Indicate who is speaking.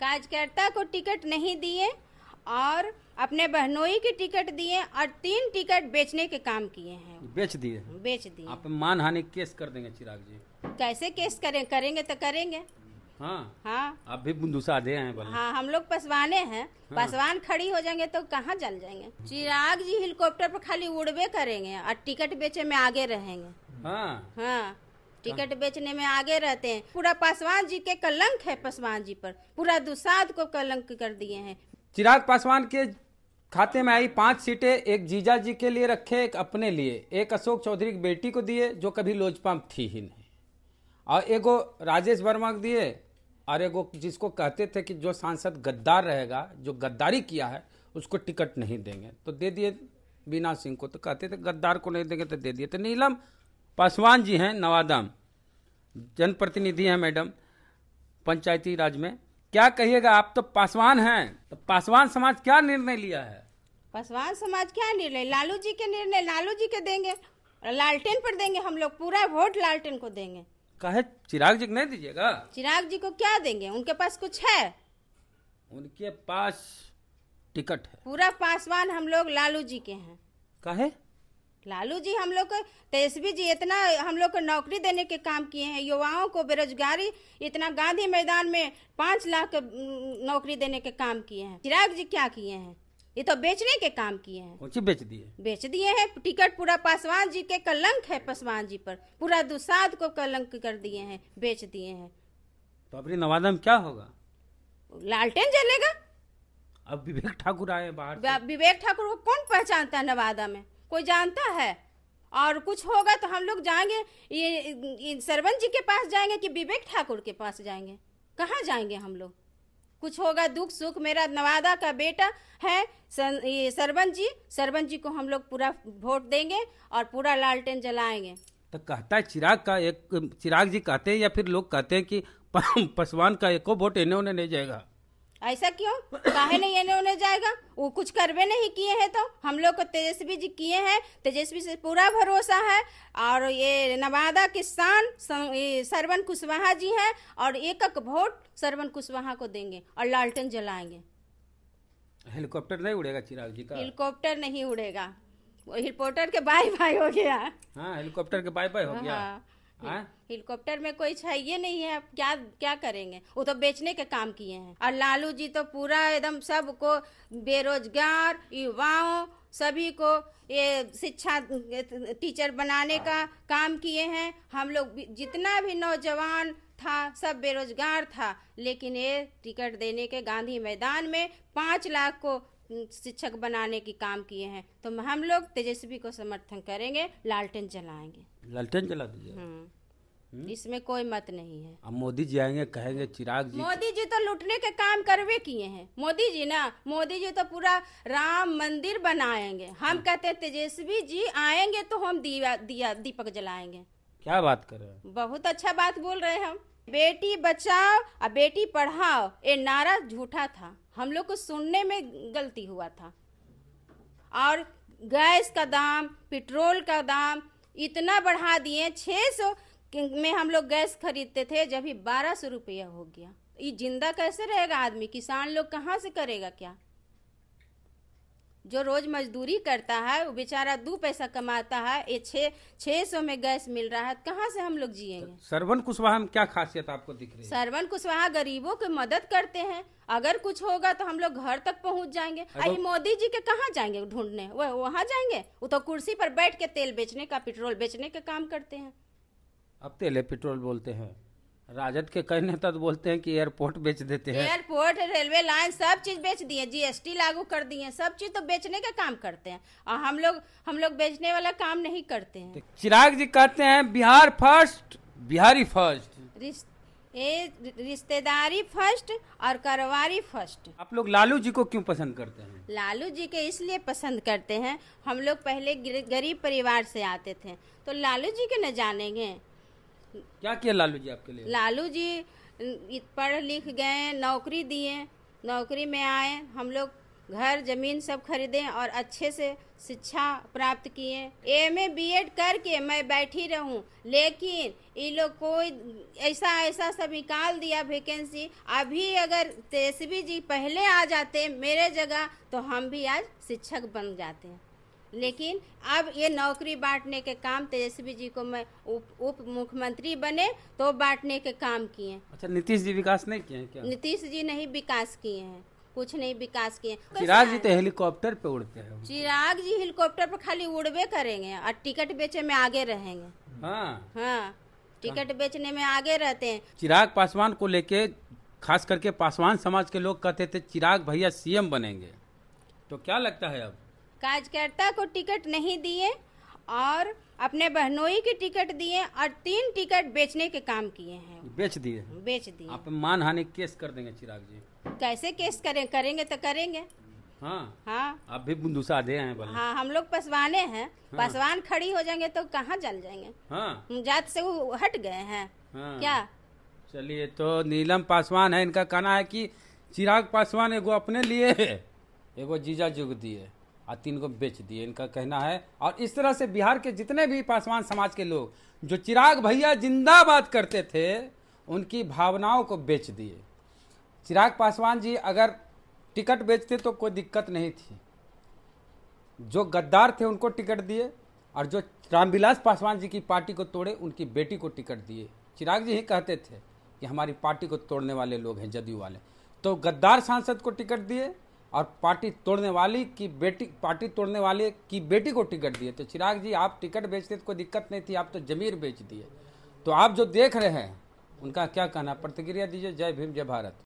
Speaker 1: कार्यकर्ता को टिकट नहीं दिए और अपने बहनोई के टिकट दिए और तीन टिकट बेचने के काम किए हैं बेच दिए बेच दिए
Speaker 2: आप मान हानि केस कर देंगे चिराग जी
Speaker 1: कैसे केस करें करेंगे तो करेंगे हाँ हाँ
Speaker 2: आप भी बुंदुसा दे हैं हाँ
Speaker 1: हम लोग पसवाने हैं हाँ। पसवान खड़ी हो जाएंगे तो कहाँ जल जाएंगे चिराग जी हेलीकॉप्टर पर खाली उड़बे करेंगे और टिकट बेचे में आगे रहेंगे हाँ हाँ टिकट हाँ। बेचने में आगे रहते हैं पूरा पासवान जी के कलंक है पासवान जी पर पूरा दुसाद को कलंक कर दिए हैं
Speaker 2: चिराग पासवान के खाते में आई पांच सीटें एक जीजा जी के लिए रखे एक अपने लिए एक अशोक चौधरी की बेटी को दिए जो कभी लोजपा थी ही नहीं और एगो राजेश वर्मा को दिए और एगो जिसको कहते थे कि जो सांसद गद्दार रहेगा जो गद्दारी किया है उसको टिकट नहीं देंगे तो दे दिए बीना सिंह को तो कहते थे गद्दार को नहीं देंगे तो दे दिए तो नीलम पासवान जी हैं नवादम जनप्रतिनिधि हैं मैडम पंचायती राज में क्या कहिएगा आप तो पासवान हैं तो पासवान समाज क्या निर्णय लिया है
Speaker 1: पासवान समाज क्या निर्णय लालू जी के निर्णय लालू जी के देंगे लालटेन पर देंगे हम लोग पूरा वोट लालटेन को देंगे
Speaker 2: कहे चिराग जी को नहीं दीजिएगा
Speaker 1: चिराग जी को क्या देंगे उनके पास कुछ है
Speaker 2: उनके पास टिकट है
Speaker 1: पूरा पासवान हम लोग लालू जी के हैं कहे लालू जी हम लोग तेजस्वी जी इतना हम लोग को नौकरी देने के काम किए हैं युवाओं को बेरोजगारी इतना गांधी मैदान में पाँच लाख नौकरी देने के काम किए हैं चिराग जी क्या किए हैं ये तो बेचने के काम किए
Speaker 2: हैं बेच दिए
Speaker 1: बेच दिए हैं टिकट पूरा पासवान जी के कलंक है पासवान जी पर पूरा दुसाद को कलंक कर दिए हैं बेच दिए हैं
Speaker 2: तो अपनी नवादा में क्या होगा
Speaker 1: लालटेन जलेगा
Speaker 2: अब विवेक ठाकुर आए बाहर
Speaker 1: विवेक ठाकुर को कौन पहचानता है नवादा में कोई जानता है और कुछ होगा तो हम लोग जाएंगे ये सरवन जी के पास जाएंगे कि विवेक ठाकुर के पास जाएंगे कहाँ जाएंगे हम लोग कुछ होगा दुख सुख मेरा नवादा का बेटा है ये सरवन जी सरवन जी को हम लोग पूरा वोट देंगे और पूरा लालटेन जलाएंगे
Speaker 2: तो कहता है चिराग का एक चिराग जी कहते हैं या फिर लोग कहते हैं कि पसवान का एको वोट इन्होंने नहीं जाएगा
Speaker 1: ऐसा क्यों काहे नहीं एने उन्हें जाएगा वो कुछ करवे नहीं किए हैं तो हम लोग को तेजस्वी जी किए हैं तेजस्वी से पूरा भरोसा है और ये नवादा किसान सरवन कुशवाहा जी हैं और एक एक वोट सरवन कुशवाहा को देंगे और लालटेन जलाएंगे
Speaker 2: हेलीकॉप्टर नहीं उड़ेगा चिराग जी का
Speaker 1: हेलीकॉप्टर नहीं उड़ेगा हेलीकॉप्टर के बाय बाय हो गया
Speaker 2: हाँ हेलीकॉप्टर के बाय बाय हो गया हाँ।
Speaker 1: हेलीकॉप्टर हाँ? में कोई चाहिए नहीं है क्या क्या करेंगे वो तो बेचने के काम किए हैं और लालू जी तो पूरा एकदम सबको बेरोजगार युवाओं सभी को ये शिक्षा टीचर बनाने का हाँ। काम किए हैं हम लोग जितना भी नौजवान था सब बेरोजगार था लेकिन ये टिकट देने के गांधी मैदान में पाँच लाख को शिक्षक बनाने की काम किए हैं तो हम लोग तेजस्वी को समर्थन करेंगे लालटेन जलाएंगे
Speaker 2: लालटेन जला दीजिए
Speaker 1: हाँ। हम्म? इसमें कोई मत नहीं है
Speaker 2: अब मोदी जी आएंगे कहेंगे चिराग जी मोदी
Speaker 1: जी तो लूटने के काम करवे किए हैं मोदी जी ना मोदी जी तो पूरा राम मंदिर बनाएंगे हम हाँ। कहते हैं तेजस्वी जी आएंगे तो हम दिया, दिया दीपक जलाएंगे
Speaker 2: क्या बात कर रहे
Speaker 1: हैं बहुत अच्छा बात बोल रहे हैं हम बेटी बचाओ और बेटी पढ़ाओ ये नारा झूठा था हम लोग को सुनने में गलती हुआ था और गैस का दाम पेट्रोल का दाम इतना बढ़ा दिए छह सौ में हम लोग गैस खरीदते थे जब ही बारह सौ रुपया हो गया ये जिंदा कैसे रहेगा आदमी किसान लोग कहाँ से करेगा क्या जो रोज मजदूरी करता है वो बेचारा दो पैसा कमाता है ये छे छः सौ में गैस मिल रहा है कहाँ से हम लोग जियेंगे
Speaker 2: सरवन कुशवाहा क्या खासियत आपको दिख रही है
Speaker 1: सरवन कुशवाहा गरीबों की मदद करते हैं अगर कुछ होगा तो हम लोग घर तक पहुंच जाएंगे अरे मोदी जी के कहाँ जाएंगे ढूंढने वह वहाँ जाएंगे वो तो कुर्सी पर बैठ के तेल बेचने का पेट्रोल बेचने का काम करते हैं
Speaker 2: अब तेले पेट्रोल बोलते हैं राजद के कई नेता तो बोलते हैं कि एयरपोर्ट बेच देते हैं
Speaker 1: एयरपोर्ट रेलवे लाइन सब चीज बेच दिए जीएसटी लागू कर दिए सब चीज तो बेचने का काम करते हैं और हम लोग हम लोग बेचने वाला काम नहीं करते हैं तो
Speaker 2: चिराग जी कहते हैं बिहार फर्स्ट बिहारी फर्स्ट
Speaker 1: रिश्तेदारी फर्स्ट और कारोबारी फर्स्ट आप
Speaker 2: लोग लालू जी को क्यों पसंद करते हैं
Speaker 1: लालू जी के इसलिए पसंद करते हैं हम लोग पहले गरीब परिवार से आते थे तो लालू जी के न जानेंगे
Speaker 2: क्या किया लालू जी आपके लिए
Speaker 1: लालू जी पढ़ लिख गए नौकरी दिए नौकरी में आए हम लोग घर जमीन सब खरीदे और अच्छे से शिक्षा प्राप्त किए एम ए बी एड करके मैं बैठी रहूं लेकिन ये लोग कोई ऐसा ऐसा सब निकाल दिया वेकेंसी अभी अगर तेजस्वी जी पहले आ जाते मेरे जगह तो हम भी आज शिक्षक बन जाते हैं लेकिन अब ये नौकरी बांटने के काम तेजस्वी जी को मैं उप, उप मुख्यमंत्री बने तो बांटने के काम किए
Speaker 2: अच्छा नीतीश जी विकास नहीं किए क्या
Speaker 1: नीतीश जी नहीं विकास किए हैं कुछ नहीं विकास किए चिराग
Speaker 2: जी तो हेलीकॉप्टर पे उड़ते हैं
Speaker 1: चिराग जी हेलीकॉप्टर पर खाली उड़वे करेंगे और टिकट बेचे में आगे रहेंगे हाँ हाँ टिकट हाँ। बेचने में आगे रहते हैं
Speaker 2: चिराग पासवान को लेके खास करके पासवान समाज के लोग कहते थे चिराग भैया सीएम बनेंगे तो क्या लगता है अब
Speaker 1: कार्यकर्ता को टिकट नहीं दिए और अपने बहनोई के टिकट दिए और तीन टिकट बेचने के काम किए हैं बेच दिए बेच दिए आप
Speaker 2: मान हानि केस कर देंगे चिराग जी
Speaker 1: कैसे केस करें करेंगे तो करेंगे हाँ हाँ
Speaker 2: आप भी बुंदुसा दे हैं भले
Speaker 1: हाँ हम लोग पसवाने हैं हाँ, पसवान खड़ी हो जाएंगे तो कहाँ जल जाएंगे हाँ, जात से वो हट गए हैं
Speaker 2: हाँ, क्या चलिए तो नीलम पासवान है इनका कहना है कि चिराग पासवान एगो अपने लिए एगो जीजा जुग दिए और तीन को बेच दिए इनका कहना है और इस तरह से बिहार के जितने भी पासवान समाज के लोग जो चिराग भैया जिंदाबाद करते थे उनकी भावनाओं को बेच दिए चिराग पासवान जी अगर टिकट बेचते तो कोई दिक्कत नहीं थी जो गद्दार थे उनको टिकट दिए और जो रामविलास पासवान जी की पार्टी को तोड़े उनकी बेटी को टिकट दिए चिराग जी ही कहते थे कि हमारी पार्टी को तोड़ने वाले लोग हैं जदयू वाले तो गद्दार सांसद को टिकट दिए और पार्टी तोड़ने वाली की बेटी पार्टी तोड़ने वाले की बेटी को टिकट दिए तो चिराग जी आप टिकट बेचते तो कोई दिक्कत नहीं थी आप तो जमीर बेच दिए तो आप जो देख रहे हैं उनका क्या कहना प्रतिक्रिया दीजिए जय भीम जय भारत